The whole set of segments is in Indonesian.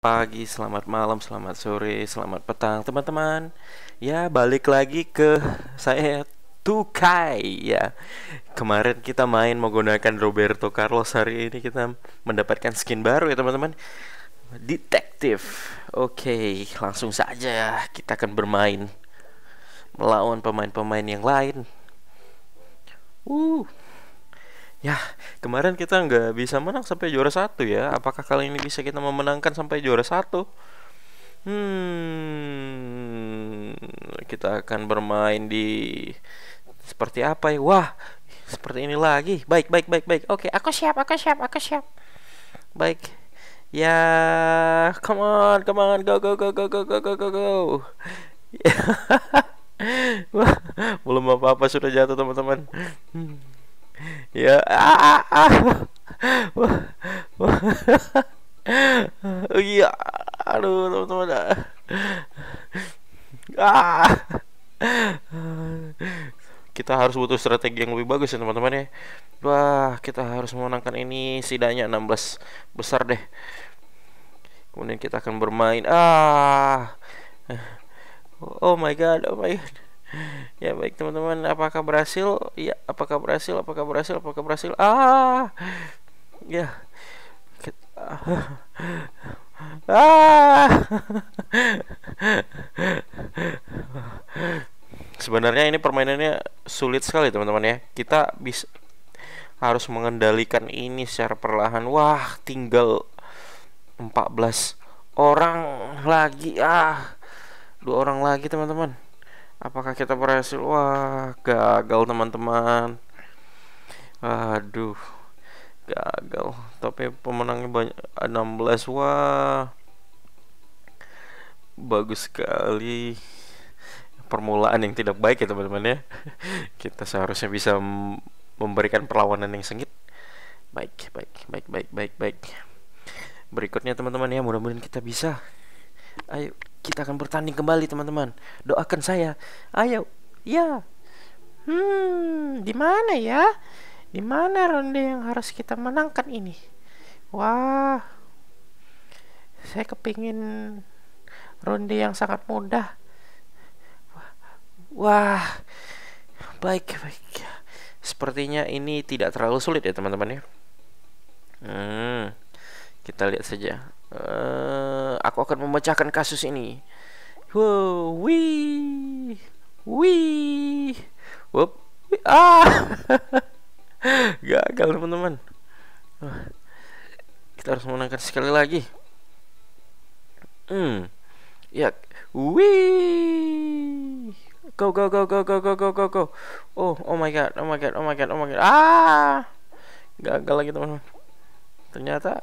pagi, selamat malam, selamat sore, selamat petang, teman-teman. Ya, balik lagi ke saya Tukai ya. Kemarin kita main menggunakan Roberto Carlos, hari ini kita mendapatkan skin baru ya, teman-teman. Detektif. Oke, langsung saja kita akan bermain melawan pemain-pemain yang lain. Uh. Ya, kemarin kita nggak bisa menang sampai juara satu ya. Apakah kali ini bisa kita memenangkan sampai juara satu? Hmm, kita akan bermain di seperti apa ya? Wah, seperti ini lagi. Baik, baik, baik, baik. Oke, aku siap, aku siap, aku siap. Baik. Ya, come on, come on, go, go, go, go, go, go, go, go, go. Belum apa-apa sudah jatuh teman-teman. Hmm ya ah, ah. ah. Oh, iya aduh teman-teman ah kita harus butuh strategi yang lebih bagus ya teman-teman ya wah kita harus memenangkan ini setidaknya 16 besar deh kemudian kita akan bermain ah oh my god oh my god ya baik teman-teman apakah berhasil ya apakah berhasil apakah berhasil apakah berhasil ah ya ah sebenarnya ini permainannya sulit sekali teman-teman ya kita bisa harus mengendalikan ini secara perlahan wah tinggal 14 orang lagi ah dua orang lagi teman-teman apakah kita berhasil wah gagal teman-teman aduh gagal tapi pemenangnya banyak 16 wah bagus sekali permulaan yang tidak baik ya teman-teman ya kita seharusnya bisa memberikan perlawanan yang sengit baik baik baik baik baik baik berikutnya teman-teman ya mudah-mudahan kita bisa ayo kita akan bertanding kembali teman-teman doakan saya ayo ya hmm di mana ya di mana ronde yang harus kita menangkan ini wah saya kepingin ronde yang sangat mudah wah, baik baik sepertinya ini tidak terlalu sulit ya teman-teman ya hmm kita lihat saja uh, aku akan memecahkan kasus ini wow wih wih ah gagal teman-teman ah. kita harus menangkan sekali lagi hmm ya wih go go go go go go go go go oh oh my god oh my god oh my god oh my god ah gagal lagi teman-teman ternyata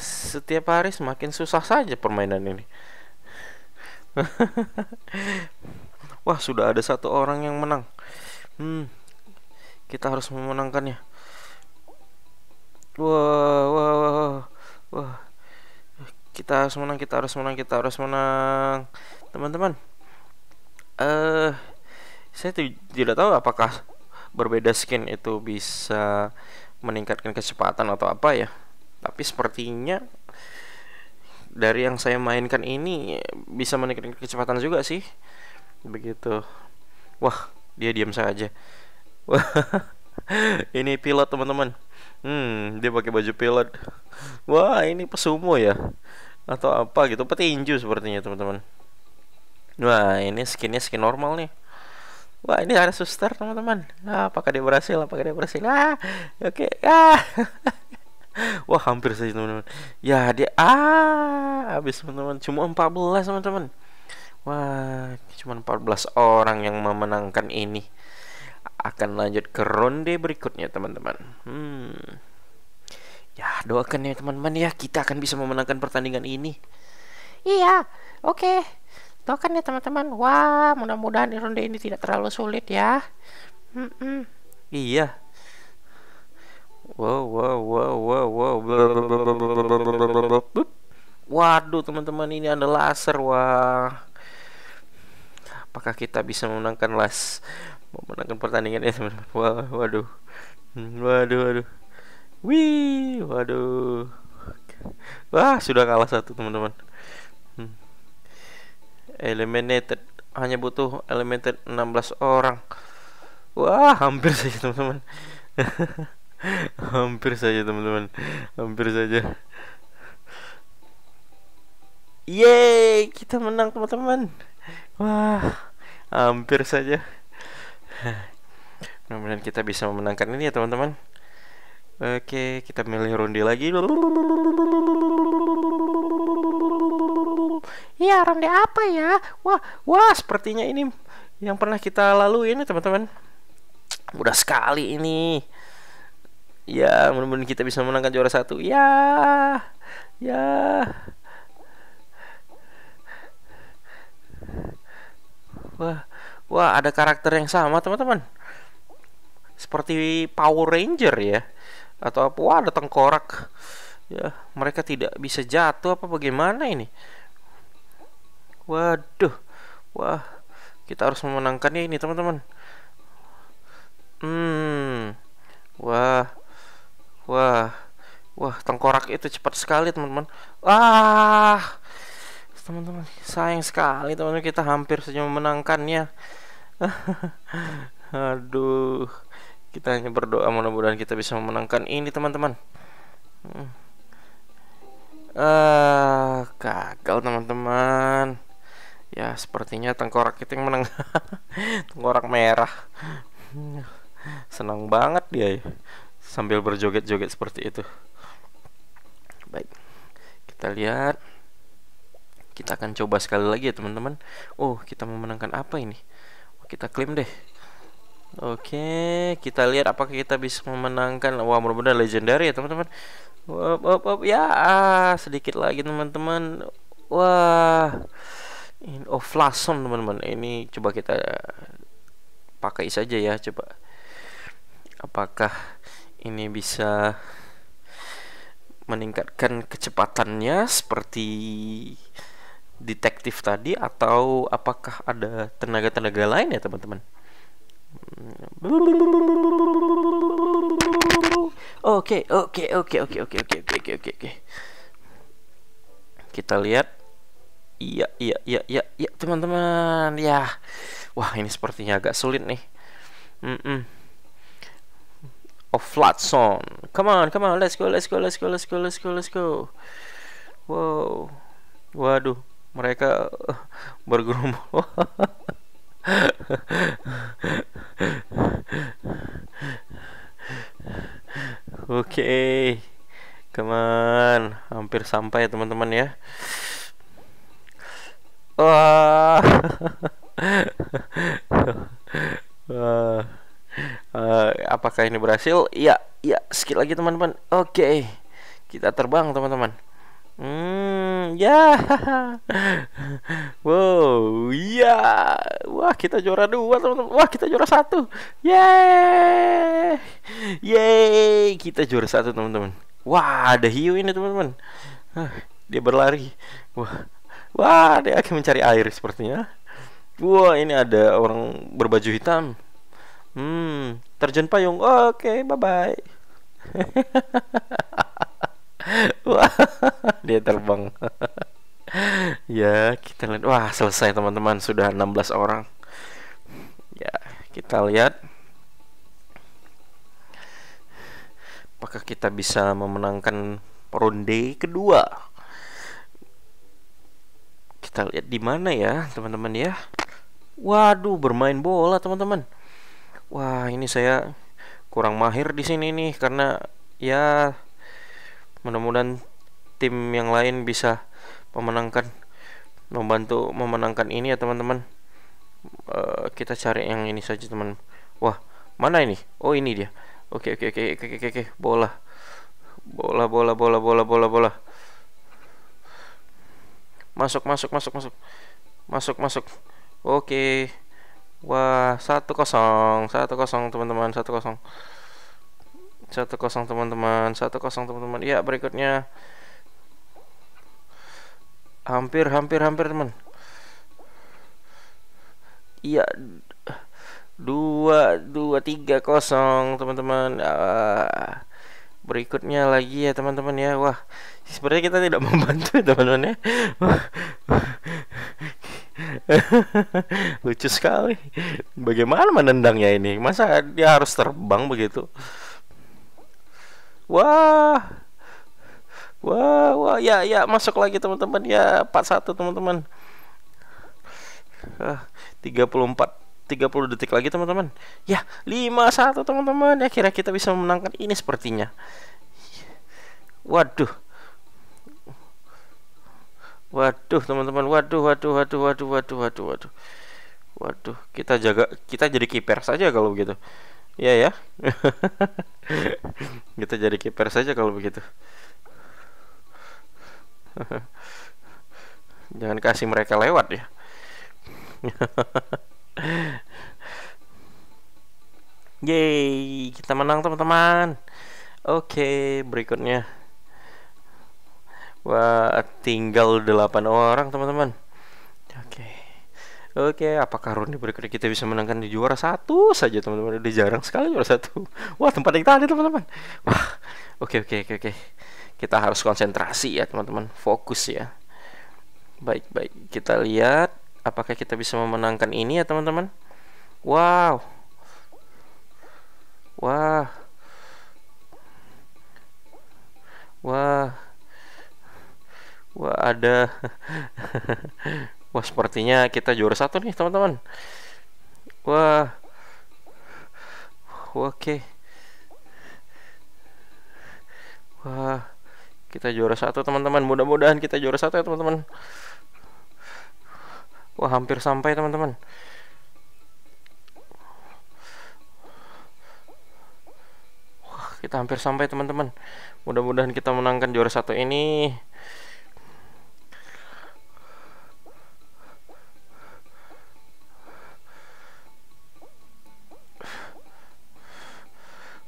setiap hari semakin susah saja permainan ini. Wah, sudah ada satu orang yang menang. Hmm. Kita harus memenangkannya. Wah, wah, wah. Wah. Kita harus menang, kita harus menang, kita harus menang. Teman-teman. Eh, -teman, uh, saya tidak tahu apakah berbeda skin itu bisa meningkatkan kecepatan atau apa ya tapi sepertinya dari yang saya mainkan ini bisa meningkatkan kecepatan juga sih begitu wah dia diam saja wah ini pilot teman-teman hmm dia pakai baju pilot wah ini pesumo ya atau apa gitu petinju sepertinya teman-teman wah ini skinnya skin normal nih Wah ini ada suster teman-teman. Nah, apakah dia berhasil? Apakah dia berhasil? Ah, oke. Okay. Ah. Wah hampir saja teman-teman Ya dia ah habis teman-teman Cuma 14 teman-teman Wah cuma 14 orang yang memenangkan ini Akan lanjut ke ronde berikutnya teman-teman Hmm Ya doakan ya teman-teman ya Kita akan bisa memenangkan pertandingan ini Iya oke okay. Doakan ya teman-teman Wah mudah-mudahan ronde ini tidak terlalu sulit ya Hmm. -mm. Iya wow wow wow wow wow waduh teman-teman ini ada laser wah apakah kita bisa memenangkan las memenangkan pertandingan ya teman-teman wah waduh waduh waduh wih waduh wah sudah kalah satu teman-teman eliminated hanya butuh eliminated 16 orang wah hampir saja teman-teman hampir saja teman-teman hampir saja yeay kita menang teman-teman wah hampir saja mudah-mudahan kita bisa memenangkan ini ya teman-teman oke kita milih ronde lagi Iya ronde apa ya wah wah sepertinya ini yang pernah kita lalui ini teman-teman mudah sekali ini ya mudah-mudahan kita bisa menangkan juara satu ya ya wah wah ada karakter yang sama teman-teman seperti Power Ranger ya atau apa wah ada tengkorak ya mereka tidak bisa jatuh apa bagaimana ini waduh wah kita harus memenangkannya ini teman-teman hmm wah Wah, wah tengkorak itu cepat sekali teman-teman. Wah, teman-teman sayang sekali teman-teman kita hampir saja memenangkannya. Aduh, kita hanya berdoa mudah-mudahan kita bisa memenangkan ini teman-teman. Eh Uh, gagal teman-teman ya sepertinya tengkorak kita yang menang tengkorak merah senang banget dia ya sambil berjoget-joget seperti itu baik kita lihat kita akan coba sekali lagi ya teman-teman oh kita memenangkan apa ini oh, kita klaim deh Oke, kita lihat apakah kita bisa memenangkan. Wah, mudah-mudahan legendary ya, teman-teman. Wop, wop, wop. Ya, ah, sedikit lagi, teman-teman. Wah. In oh, flason, teman-teman. Ini coba kita pakai saja ya, coba. Apakah ini bisa meningkatkan kecepatannya seperti detektif tadi atau apakah ada tenaga-tenaga lain ya teman-teman Oke, oke, oke, oke, oke, oke, oke, oke, oke, oke. Kita lihat. Iya, iya, iya, iya, iya, teman-teman. Ya. Wah, ini sepertinya agak sulit nih. Mm -mm of Flatson. Come on, come on, let's go, let's go, let's go, let's go, let's go, let's go. Wow, waduh, mereka bergerombol. Oke, okay. come on, hampir sampai teman-teman ya. Wah. Wah. uh, apakah ini berhasil iya iya sedikit lagi teman-teman oke okay. kita terbang teman-teman hmm ya yeah. wow iya yeah. wah kita juara dua teman-teman wah kita juara satu yeay yeay kita juara satu teman-teman wah ada hiu ini teman-teman dia berlari wah wah dia akan mencari air sepertinya wah ini ada orang berbaju hitam Hmm, terjun payung. Oke, okay, bye-bye. Wah, dia terbang. ya, kita lihat. Wah, selesai teman-teman. Sudah 16 orang. Ya, kita lihat. Apakah kita bisa memenangkan ronde kedua? Kita lihat di mana ya, teman-teman ya. Waduh, bermain bola, teman-teman wah ini saya kurang mahir di sini nih karena ya mudah-mudahan tim yang lain bisa memenangkan membantu memenangkan ini ya teman-teman e, kita cari yang ini saja teman wah mana ini oh ini dia oke oke oke oke oke, oke. bola bola bola bola bola bola bola masuk masuk masuk masuk masuk masuk oke Wah, satu kosong, satu kosong teman-teman, satu kosong, satu kosong teman-teman, satu kosong teman-teman. Iya, berikutnya hampir, hampir, hampir teman. Iya, dua, dua, tiga kosong teman-teman. Ah, berikutnya lagi ya teman-teman ya. Wah, sebenarnya kita tidak membantu teman-teman ya. lucu sekali bagaimana menendangnya ini masa dia harus terbang begitu wah wah wah ya ya masuk lagi teman-teman ya 41 teman-teman ah, 34 30 detik lagi teman-teman ya 51 teman-teman ya kira kita bisa memenangkan ini sepertinya waduh Waduh, teman-teman. Waduh, waduh, waduh, waduh, waduh, waduh, waduh. Waduh, kita jaga kita jadi kiper saja kalau begitu. Iya ya. kita jadi kiper saja kalau begitu. Jangan kasih mereka lewat ya. Yeay, kita menang teman-teman. Oke, berikutnya. Wah, tinggal 8 orang, teman-teman. Oke. Okay. Oke, okay, apakah Rune berikutnya kita bisa menangkan di juara satu saja, teman-teman? Udah jarang sekali juara satu. Wah, tempat yang tadi, teman-teman. Wah. Oke, okay, oke, okay, oke, okay, oke. Okay. Kita harus konsentrasi ya, teman-teman. Fokus ya. Baik, baik. Kita lihat apakah kita bisa memenangkan ini ya, teman-teman. Wow. ada wah sepertinya kita juara satu nih teman-teman wah oke wah kita juara satu teman-teman mudah-mudahan kita juara satu ya teman-teman wah hampir sampai teman-teman wah kita hampir sampai teman-teman mudah-mudahan kita menangkan juara satu ini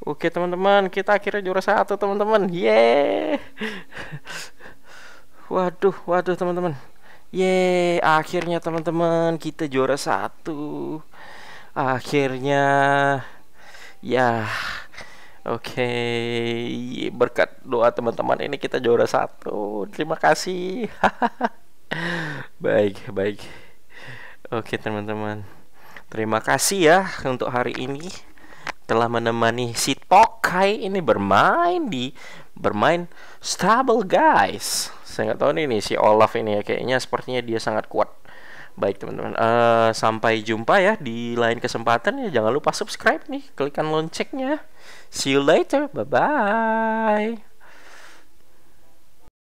Oke teman-teman, kita akhirnya juara satu teman-teman. yeah! Waduh, waduh teman-teman. yeah! akhirnya teman-teman kita juara satu. Akhirnya, ya, oke, okay. berkat doa teman-teman ini kita juara satu. Terima kasih. baik, baik. Oke teman-teman, terima kasih ya untuk hari ini telah menemani si Tokai ini bermain di bermain Stable guys. Saya nggak tahu nih, nih si Olaf ini ya kayaknya sepertinya dia sangat kuat. Baik teman-teman, uh, sampai jumpa ya di lain kesempatan ya. Jangan lupa subscribe nih, klikkan loncengnya. Ya. See you later, bye bye.